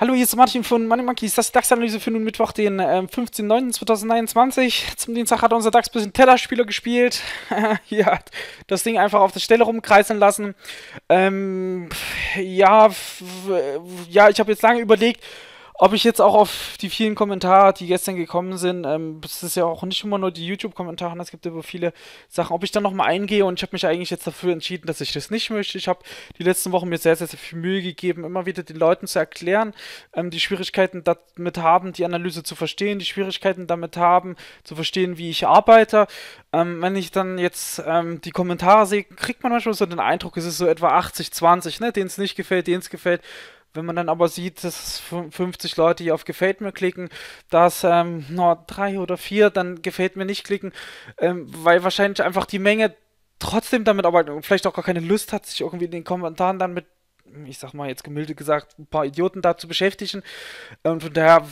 Hallo, hier ist Martin von Money Monkeys. Das ist die DAX-Analyse für nun Mittwoch, den äh, 15.09.2021. Zum Dienstag hat unser DAX ein bisschen Tellerspieler gespielt. Hier hat das Ding einfach auf der Stelle rumkreisen lassen. Ähm, ja, ja, ich habe jetzt lange überlegt, ob ich jetzt auch auf die vielen Kommentare, die gestern gekommen sind, ähm, es ist ja auch nicht immer nur die YouTube-Kommentare, ne, es gibt über viele Sachen, ob ich da nochmal eingehe und ich habe mich eigentlich jetzt dafür entschieden, dass ich das nicht möchte. Ich habe die letzten Wochen mir sehr, sehr, sehr viel Mühe gegeben, immer wieder den Leuten zu erklären, ähm, die Schwierigkeiten damit haben, die Analyse zu verstehen, die Schwierigkeiten damit haben, zu verstehen, wie ich arbeite. Ähm, wenn ich dann jetzt ähm, die Kommentare sehe, kriegt man manchmal so den Eindruck, es ist so etwa 80-20, ne? denen es nicht gefällt, denen es gefällt. Wenn man dann aber sieht, dass 50 Leute hier auf Gefällt mir klicken, dass ähm, nur drei oder vier dann Gefällt mir nicht klicken, ähm, weil wahrscheinlich einfach die Menge trotzdem damit arbeitet und vielleicht auch gar keine Lust hat, sich irgendwie in den Kommentaren dann mit ich sag mal jetzt gemilde gesagt, ein paar Idioten da zu beschäftigen. Und von daher habe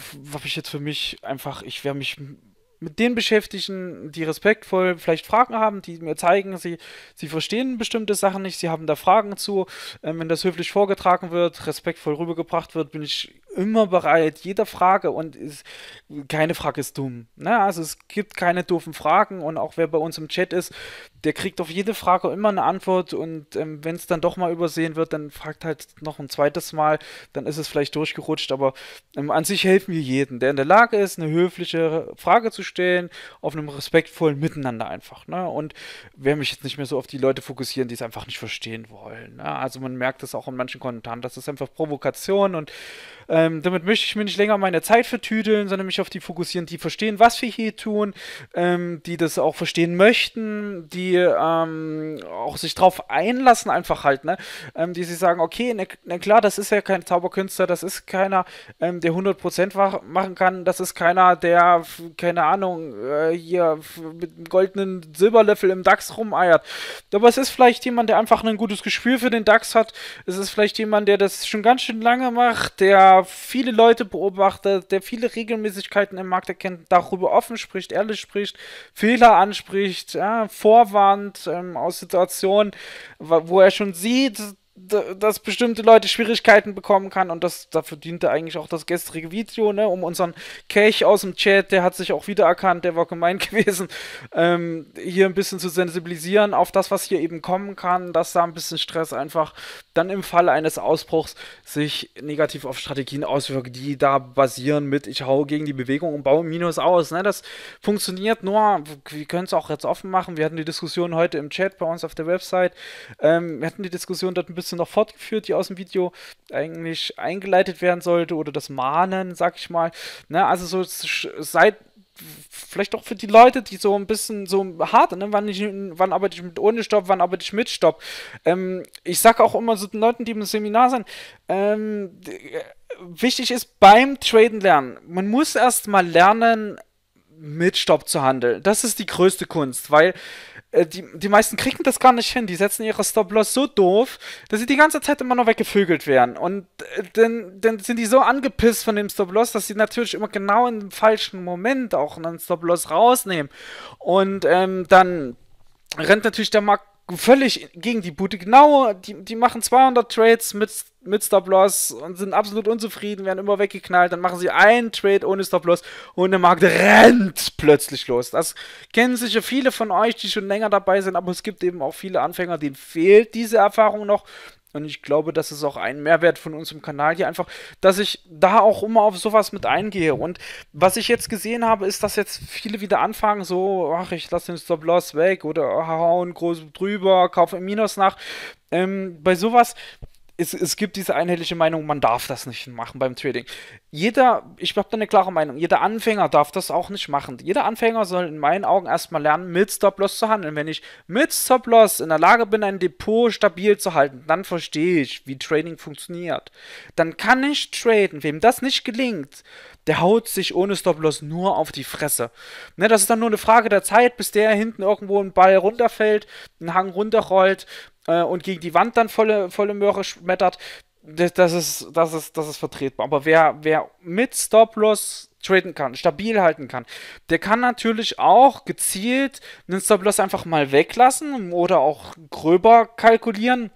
ich jetzt für mich einfach, ich werde mich mit den beschäftigen, die respektvoll vielleicht Fragen haben, die mir zeigen, sie, sie verstehen bestimmte Sachen nicht, sie haben da Fragen zu. Ähm, wenn das höflich vorgetragen wird, respektvoll rübergebracht wird, bin ich immer bereit, jeder Frage und ist, keine Frage ist dumm. Ne? Also es gibt keine doofen Fragen und auch wer bei uns im Chat ist, der kriegt auf jede Frage immer eine Antwort und ähm, wenn es dann doch mal übersehen wird, dann fragt halt noch ein zweites Mal, dann ist es vielleicht durchgerutscht, aber ähm, an sich helfen wir jeden, der in der Lage ist, eine höfliche Frage zu stellen, auf einem respektvollen Miteinander einfach. Ne? Und werde mich jetzt nicht mehr so auf die Leute fokussieren, die es einfach nicht verstehen wollen. Ne? Also man merkt das auch in manchen Kommentaren, das ist einfach Provokation und ähm, damit möchte ich mir nicht länger meine Zeit vertüdeln, sondern mich auf die fokussieren, die verstehen, was wir hier tun, ähm, die das auch verstehen möchten, die ähm, auch sich drauf einlassen einfach halt, ne? Ähm, die sich sagen, okay, na, na, klar, das ist ja kein Zauberkünstler, das ist keiner, ähm, der 100% machen kann, das ist keiner, der, keine Ahnung, Ahnung, äh, hier mit einem goldenen Silberlöffel im DAX rumeiert. Aber es ist vielleicht jemand, der einfach ein gutes Gespür für den DAX hat. Es ist vielleicht jemand, der das schon ganz schön lange macht, der viele Leute beobachtet, der viele Regelmäßigkeiten im Markt erkennt, darüber offen spricht, ehrlich spricht, Fehler anspricht, ja, vorwarnt ähm, aus Situationen, wo er schon sieht, dass bestimmte Leute Schwierigkeiten bekommen kann und das dafür diente eigentlich auch das gestrige Video, ne, um unseren Kelch aus dem Chat, der hat sich auch wiedererkannt, der war gemeint gewesen, ähm, hier ein bisschen zu sensibilisieren auf das, was hier eben kommen kann, dass da ein bisschen Stress einfach dann im Falle eines Ausbruchs sich negativ auf Strategien auswirkt, die da basieren mit ich hau gegen die Bewegung und baue Minus aus, ne, das funktioniert nur, wir können es auch jetzt offen machen, wir hatten die Diskussion heute im Chat bei uns auf der Website, ähm, wir hatten die Diskussion dort ein bisschen Größe noch fortgeführt, die aus dem Video eigentlich eingeleitet werden sollte oder das Mahnen, sag ich mal. Ne? Also so seit vielleicht auch für die Leute, die so ein bisschen so hart, ne? wann, ich, wann arbeite ich mit ohne Stopp, wann arbeite ich mit Stopp. Ähm, ich sage auch immer so den Leuten, die im Seminar sind, ähm, äh, wichtig ist beim Traden lernen. Man muss erst mal lernen, mit Stopp zu handeln. Das ist die größte Kunst, weil äh, die, die meisten kriegen das gar nicht hin. Die setzen ihre Stop-Loss so doof, dass sie die ganze Zeit immer noch weggevögelt werden. Und äh, dann, dann sind die so angepisst von dem Stop-Loss, dass sie natürlich immer genau im falschen Moment auch einen Stop-Loss rausnehmen. Und ähm, dann rennt natürlich der Markt völlig gegen die Bude. Genau, die, die machen 200 Trades mit, mit Stop-Loss und sind absolut unzufrieden, werden immer weggeknallt. Dann machen sie einen Trade ohne Stop-Loss und der Markt rennt plötzlich los. Das kennen sicher viele von euch, die schon länger dabei sind, aber es gibt eben auch viele Anfänger, denen fehlt diese Erfahrung noch. Und ich glaube, das ist auch ein Mehrwert von uns im Kanal hier einfach, dass ich da auch immer auf sowas mit eingehe. Und was ich jetzt gesehen habe, ist, dass jetzt viele wieder anfangen, so, ach, ich lasse den Stop-Loss weg oder hauen groß drüber, kaufe im Minus nach. Ähm, bei sowas es, es gibt diese einheitliche Meinung, man darf das nicht machen beim Trading. Jeder, ich habe da eine klare Meinung, jeder Anfänger darf das auch nicht machen. Jeder Anfänger soll in meinen Augen erstmal lernen, mit Stop-Loss zu handeln. Wenn ich mit Stop-Loss in der Lage bin, ein Depot stabil zu halten, dann verstehe ich, wie Trading funktioniert. Dann kann ich traden. Wem das nicht gelingt, der haut sich ohne Stop-Loss nur auf die Fresse. Ne, das ist dann nur eine Frage der Zeit, bis der hinten irgendwo ein Ball runterfällt, einen Hang runterrollt, äh, und gegen die Wand dann volle, volle Möhre schmettert, das, das, ist, das, ist, das ist vertretbar. Aber wer, wer mit Stop-Loss traden kann, stabil halten kann, der kann natürlich auch gezielt einen Stop-Loss einfach mal weglassen oder auch gröber kalkulieren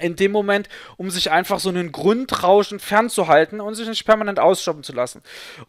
in dem Moment, um sich einfach so einen Grundrauschen fernzuhalten und sich nicht permanent ausstoppen zu lassen.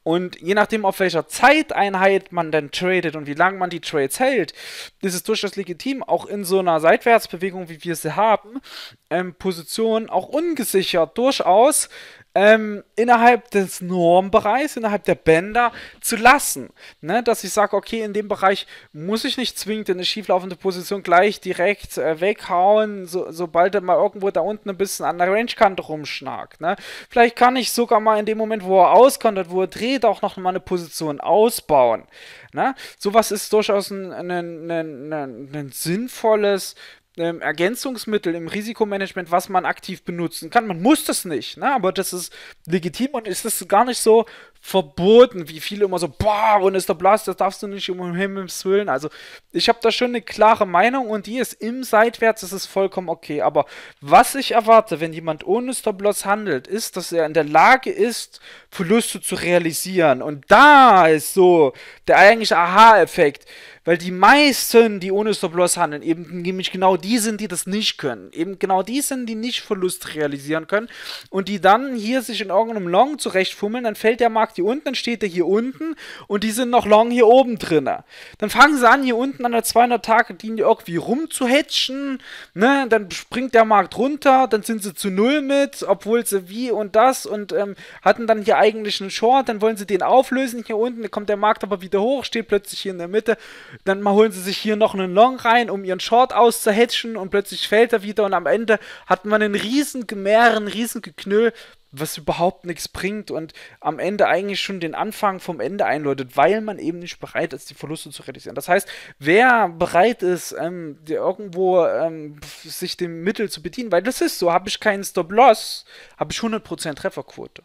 Und je nachdem, auf welcher Zeiteinheit man denn tradet und wie lange man die Trades hält, ist es durchaus legitim, auch in so einer Seitwärtsbewegung, wie wir sie haben, ähm, Positionen auch ungesichert durchaus ähm, innerhalb des Normbereichs, innerhalb der Bänder zu lassen. Ne? Dass ich sage, okay, in dem Bereich muss ich nicht zwingend in eine schieflaufende Position gleich direkt äh, weghauen, so, sobald er mal irgendwo da unten ein bisschen an der Rangekante rumschnagt. Ne? Vielleicht kann ich sogar mal in dem Moment, wo er auskontert, wo er dreht, auch noch mal eine Position ausbauen. Ne? Sowas ist durchaus ein, ein, ein, ein sinnvolles ähm, Ergänzungsmittel im Risikomanagement, was man aktiv benutzen kann. Man muss das nicht, ne? aber das ist legitim und ist das gar nicht so verboten, wie viele immer so, boah, und ist der Blast, das darfst du nicht um Himmels Willen. Also, ich habe da schon eine klare Meinung und die ist im Seitwärts, das ist vollkommen okay. Aber was ich erwarte, wenn jemand ohne Stop-Loss handelt, ist, dass er in der Lage ist, Verluste zu realisieren. Und da ist so der eigentliche Aha-Effekt. Weil die meisten, die ohne Stop-Loss handeln, eben nämlich genau die sind, die das nicht können. Eben genau die sind, die nicht Verlust realisieren können. Und die dann hier sich in irgendeinem Long zurechtfummeln, dann fällt der Markt Markt hier unten, steht er hier unten und die sind noch lang hier oben drin. Dann fangen sie an, hier unten an der 200-Tage-Linie irgendwie rumzuhatchen, ne? Dann springt der Markt runter, dann sind sie zu Null mit, obwohl sie wie und das und ähm, hatten dann hier eigentlich einen Short, dann wollen sie den auflösen hier unten, dann kommt der Markt aber wieder hoch, steht plötzlich hier in der Mitte, dann mal holen sie sich hier noch einen Long rein, um ihren Short auszuhatchen und plötzlich fällt er wieder und am Ende hat man einen riesen Gemär, einen riesen Geknüll, was überhaupt nichts bringt und am Ende eigentlich schon den Anfang vom Ende einläutet, weil man eben nicht bereit ist, die Verluste zu realisieren. Das heißt, wer bereit ist, ähm, irgendwo ähm, sich dem Mittel zu bedienen, weil das ist so, habe ich keinen Stop-Loss, habe ich 100% Trefferquote.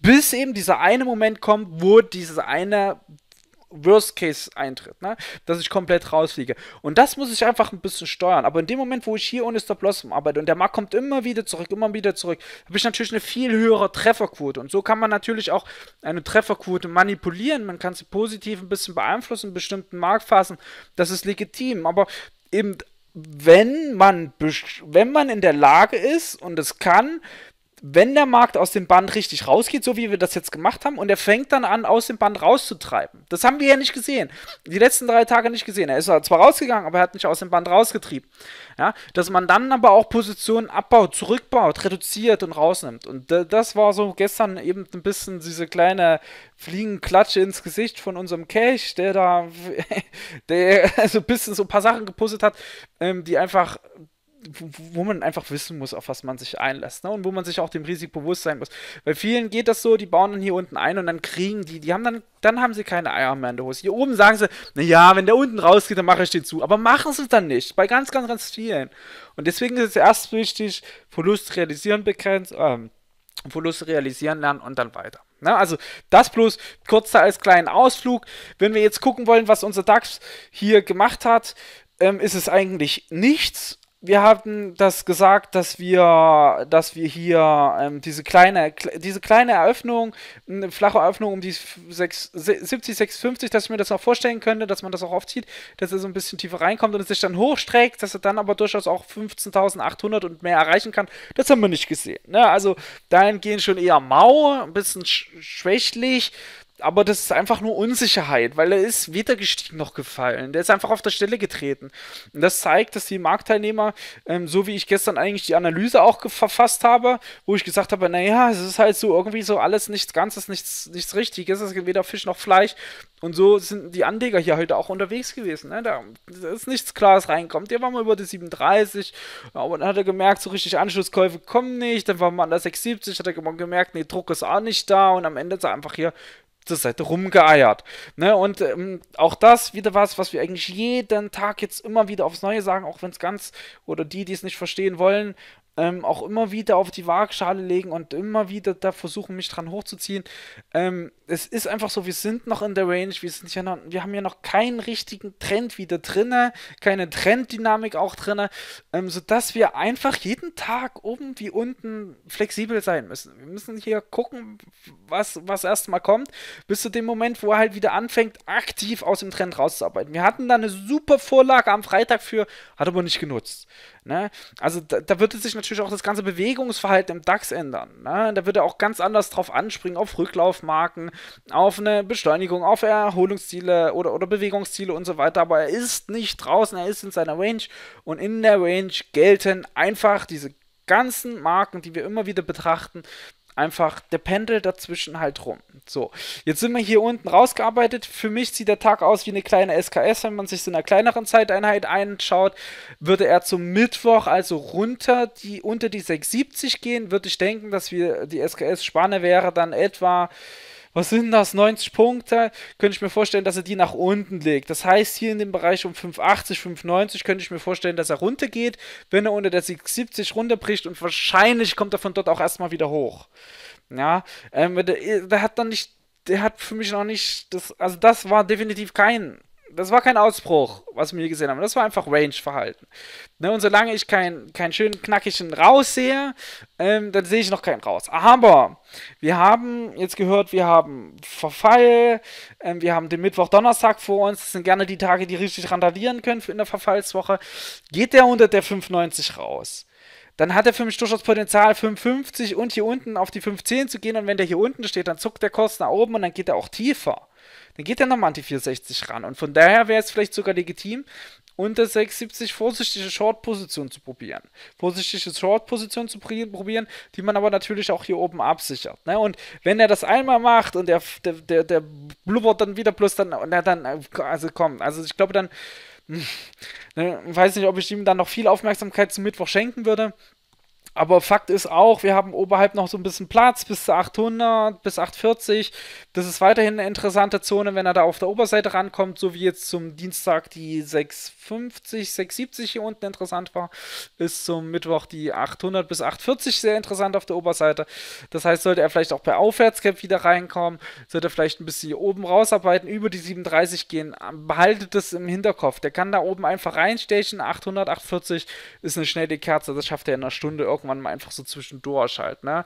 Bis eben dieser eine Moment kommt, wo dieses eine Worst Case eintritt, ne? dass ich komplett rausfliege. Und das muss ich einfach ein bisschen steuern. Aber in dem Moment, wo ich hier ohne Stop Blossom arbeite und der Markt kommt immer wieder zurück, immer wieder zurück, habe ich natürlich eine viel höhere Trefferquote. Und so kann man natürlich auch eine Trefferquote manipulieren. Man kann sie positiv ein bisschen beeinflussen in bestimmten Marktphasen. Das ist legitim. Aber eben wenn man, wenn man in der Lage ist und es kann, wenn der Markt aus dem Band richtig rausgeht, so wie wir das jetzt gemacht haben, und er fängt dann an, aus dem Band rauszutreiben. Das haben wir ja nicht gesehen. Die letzten drei Tage nicht gesehen. Er ist zwar rausgegangen, aber er hat nicht aus dem Band rausgetrieben. Ja, dass man dann aber auch Positionen abbaut, zurückbaut, reduziert und rausnimmt. Und das war so gestern eben ein bisschen diese kleine Fliegenklatsche ins Gesicht von unserem Cash, der da, der so also ein bisschen so ein paar Sachen gepostet hat, ähm, die einfach wo man einfach wissen muss, auf was man sich einlässt. Ne? Und wo man sich auch dem Risiko bewusst sein muss. Bei vielen geht das so, die bauen dann hier unten ein und dann kriegen die, die haben dann, dann haben sie keine Eier mehr in der Hose. Hier oben sagen sie, naja, wenn der unten rausgeht, dann mache ich den zu. Aber machen sie es dann nicht. Bei ganz, ganz, ganz vielen. Und deswegen ist es erst wichtig, Verlust realisieren begrenzt, ähm, Verlust realisieren lernen und dann weiter. Ne? Also das bloß kurz da als kleinen Ausflug. Wenn wir jetzt gucken wollen, was unser DAX hier gemacht hat, ähm, ist es eigentlich nichts, wir hatten das gesagt, dass wir, dass wir hier ähm, diese kleine, diese kleine Eröffnung, eine flache Eröffnung um die 70, 56, dass ich mir das noch vorstellen könnte, dass man das auch aufzieht, dass er so ein bisschen tiefer reinkommt und es sich dann hochstreckt, dass er dann aber durchaus auch 15.800 und mehr erreichen kann. Das haben wir nicht gesehen. Ne? Also dahingehend schon eher mau, ein bisschen sch schwächlich aber das ist einfach nur Unsicherheit, weil er ist weder gestiegen noch gefallen. Der ist einfach auf der Stelle getreten. Und das zeigt, dass die Marktteilnehmer, ähm, so wie ich gestern eigentlich die Analyse auch verfasst habe, wo ich gesagt habe, naja, es ist halt so irgendwie so alles nichts Ganzes, nichts, nichts Richtiges, es gibt weder Fisch noch Fleisch. Und so sind die Anleger hier heute auch unterwegs gewesen. Ne? Da, ist nichts Klares reinkommt. Der war mal über die 37, aber dann hat er gemerkt, so richtig Anschlusskäufe kommen nicht. Dann war man an der 670, hat er gemerkt, nee, Druck ist auch nicht da. Und am Ende ist er einfach hier zur Seite rumgeeiert. Ne? Und ähm, auch das wieder was, was wir eigentlich jeden Tag jetzt immer wieder aufs Neue sagen, auch wenn es ganz oder die, die es nicht verstehen wollen, ähm, auch immer wieder auf die Waagschale legen und immer wieder da versuchen, mich dran hochzuziehen. Ähm, es ist einfach so, wir sind noch in der Range, wir, sind ja noch, wir haben ja noch keinen richtigen Trend wieder drin, keine Trenddynamik auch drin, ähm, sodass wir einfach jeden Tag oben wie unten flexibel sein müssen. Wir müssen hier gucken, was, was erstmal kommt, bis zu dem Moment, wo er halt wieder anfängt, aktiv aus dem Trend rauszuarbeiten. Wir hatten da eine super Vorlage am Freitag für, hat aber nicht genutzt. Ne? Also da, da, würde sich natürlich auch das ganze Bewegungsverhalten im DAX ändern. Ne? Da würde er auch ganz anders drauf anspringen, auf Rücklaufmarken, auf eine Beschleunigung, auf Erholungsziele oder, oder Bewegungsziele und so weiter. Aber er ist nicht draußen, er ist in seiner Range und in der Range gelten einfach diese ganzen Marken, die wir immer wieder betrachten, einfach der Pendel dazwischen halt rum. So, jetzt sind wir hier unten rausgearbeitet. Für mich sieht der Tag aus wie eine kleine SKS. Wenn man sich so einer kleineren Zeiteinheit einschaut, würde er zum Mittwoch also runter die unter die 670 gehen, würde ich denken, dass wir die SKS-Spanne wäre dann etwa was sind das, 90 Punkte, könnte ich mir vorstellen, dass er die nach unten legt. Das heißt, hier in dem Bereich um 580, 590 könnte ich mir vorstellen, dass er runtergeht, wenn er unter der 70 runterbricht und wahrscheinlich kommt er von dort auch erstmal wieder hoch. Ja, ähm, der, der hat dann nicht der hat für mich noch nicht, das, also das war definitiv kein das war kein Ausbruch, was wir hier gesehen haben. Das war einfach Range-Verhalten. Ne, und solange ich keinen kein schönen, knackigen Raus sehe, ähm, dann sehe ich noch keinen Raus. Aber wir haben jetzt gehört, wir haben Verfall, ähm, wir haben den Mittwoch, Donnerstag vor uns. Das sind gerne die Tage, die richtig randalieren können in der Verfallswoche. Geht der unter der 5,90 raus? dann hat er für mich durchaus Potenzial, 5,50 und hier unten auf die 5,10 zu gehen. Und wenn der hier unten steht, dann zuckt der Kurs nach oben und dann geht er auch tiefer dann geht er nochmal an die 460 ran. Und von daher wäre es vielleicht sogar legitim, unter 670 vorsichtige Short-Position zu probieren. Vorsichtige Short-Position zu probieren, die man aber natürlich auch hier oben absichert. Ne? Und wenn er das einmal macht und der, der, der, der blubbert dann wieder plus, dann, na, dann, also komm, also ich glaube dann, hm, ne, weiß nicht, ob ich ihm dann noch viel Aufmerksamkeit zum Mittwoch schenken würde. Aber Fakt ist auch, wir haben oberhalb noch so ein bisschen Platz bis zu 800, bis 840. Das ist weiterhin eine interessante Zone, wenn er da auf der Oberseite rankommt, so wie jetzt zum Dienstag die 650, 670 hier unten interessant war, ist zum Mittwoch die 800 bis 840 sehr interessant auf der Oberseite. Das heißt, sollte er vielleicht auch bei Aufwärtscap wieder reinkommen, sollte er vielleicht ein bisschen hier oben rausarbeiten, über die 37 gehen, behaltet das im Hinterkopf. Der kann da oben einfach reinstechen, 800, 840 ist eine schnelle Kerze, das schafft er in einer Stunde irgendwann man einfach so zwischendurch halt, ne?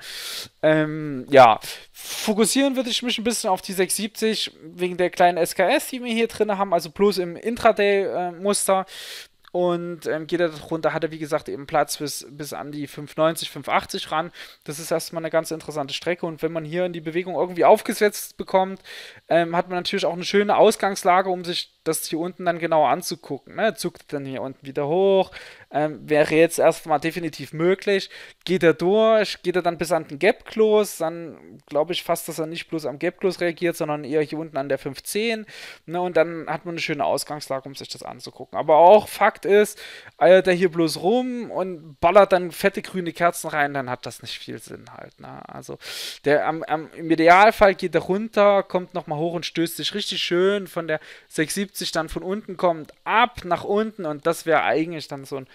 Ähm, ja, fokussieren würde ich mich ein bisschen auf die 670 wegen der kleinen SKS, die wir hier drin haben, also bloß im Intraday-Muster. Äh, Und ähm, geht er darunter, hat er wie gesagt eben Platz bis, bis an die 590, 580 ran. Das ist erstmal eine ganz interessante Strecke. Und wenn man hier in die Bewegung irgendwie aufgesetzt bekommt, ähm, hat man natürlich auch eine schöne Ausgangslage, um sich das hier unten dann genauer anzugucken. Ne? Zuckt dann hier unten wieder hoch, ähm, wäre jetzt erstmal definitiv möglich. Geht er durch, geht er dann bis an den Gap Close, dann glaube ich fast, dass er nicht bloß am Gap Close reagiert, sondern eher hier unten an der 510. Ne, und dann hat man eine schöne Ausgangslage, um sich das anzugucken. Aber auch Fakt ist, eiert er hier bloß rum und ballert dann fette grüne Kerzen rein, dann hat das nicht viel Sinn halt. Ne? Also der, am, am, im Idealfall geht er runter, kommt nochmal hoch und stößt sich richtig schön von der 670 dann von unten kommt, ab nach unten und das wäre eigentlich dann so ein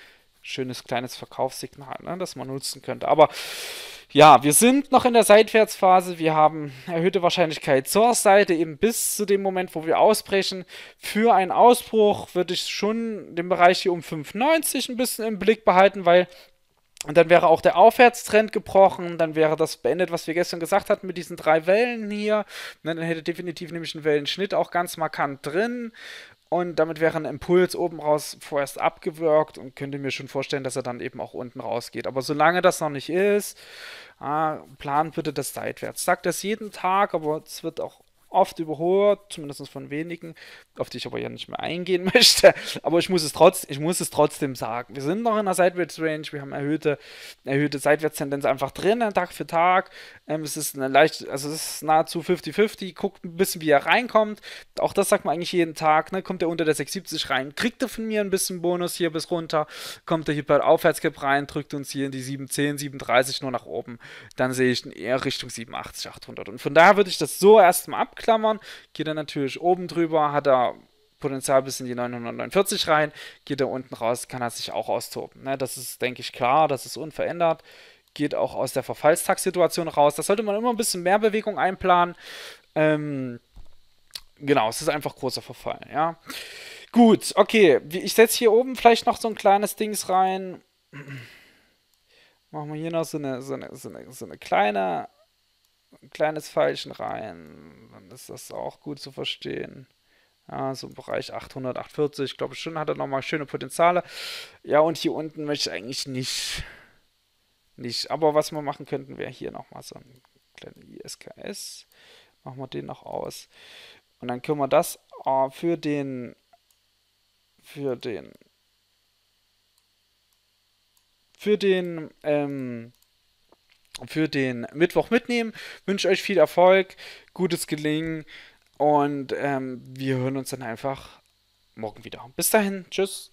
schönes kleines Verkaufssignal, ne, das man nutzen könnte. Aber ja, wir sind noch in der Seitwärtsphase. Wir haben erhöhte Wahrscheinlichkeit zur Seite eben bis zu dem Moment, wo wir ausbrechen. Für einen Ausbruch würde ich schon den Bereich hier um 5,90 ein bisschen im Blick behalten, weil und dann wäre auch der Aufwärtstrend gebrochen, dann wäre das beendet, was wir gestern gesagt hatten mit diesen drei Wellen hier. Und ne, dann hätte definitiv nämlich ein Wellenschnitt auch ganz markant drin. Und damit wäre ein Impuls oben raus vorerst abgewirkt und könnte mir schon vorstellen, dass er dann eben auch unten rausgeht. Aber solange das noch nicht ist, ah, plan bitte das seitwärts. Sagt das jeden Tag, aber es wird auch oft überholt, zumindest von wenigen, auf die ich aber ja nicht mehr eingehen möchte. Aber ich muss es, trotz, ich muss es trotzdem sagen. Wir sind noch in einer Seitwärtsrange, wir haben erhöhte, erhöhte Seitwärtstendenz einfach drin, Tag für Tag. Ähm, es ist eine leicht, also es ist nahezu 50-50, guckt ein bisschen, wie er reinkommt. Auch das sagt man eigentlich jeden Tag, ne? Kommt er unter der 670 rein, kriegt er von mir ein bisschen Bonus hier bis runter, kommt er hier bei Aufwärtscap rein, drückt uns hier in die 710, 730 nur nach oben, dann sehe ich ihn eher Richtung 780, 800. Und von daher würde ich das so erstmal abklären ausklammern. Geht er natürlich oben drüber, hat er Potenzial bis in die 949 rein. Geht er unten raus, kann er sich auch austoben. Ne? Das ist, denke ich, klar, das ist unverändert. Geht auch aus der Verfallstagssituation raus. Das sollte man immer ein bisschen mehr Bewegung einplanen. Ähm, genau, es ist einfach großer Verfall, ja. Gut, okay. Ich setze hier oben vielleicht noch so ein kleines Dings rein. Machen wir hier noch so eine, so eine, so eine, so eine kleine ein kleines Pfeilchen rein. Dann ist das auch gut zu verstehen. Ja, so im Bereich 800, 840, glaube ich schon, hat er nochmal schöne Potenziale. Ja, und hier unten möchte ich eigentlich nicht. Nicht. Aber was wir machen könnten, wäre hier nochmal so ein kleines ISKS. Machen wir den noch aus. Und dann können wir das äh, für den für den für den ähm, für den Mittwoch mitnehmen. Wünsche euch viel Erfolg, gutes Gelingen und ähm, wir hören uns dann einfach morgen wieder. Bis dahin, tschüss.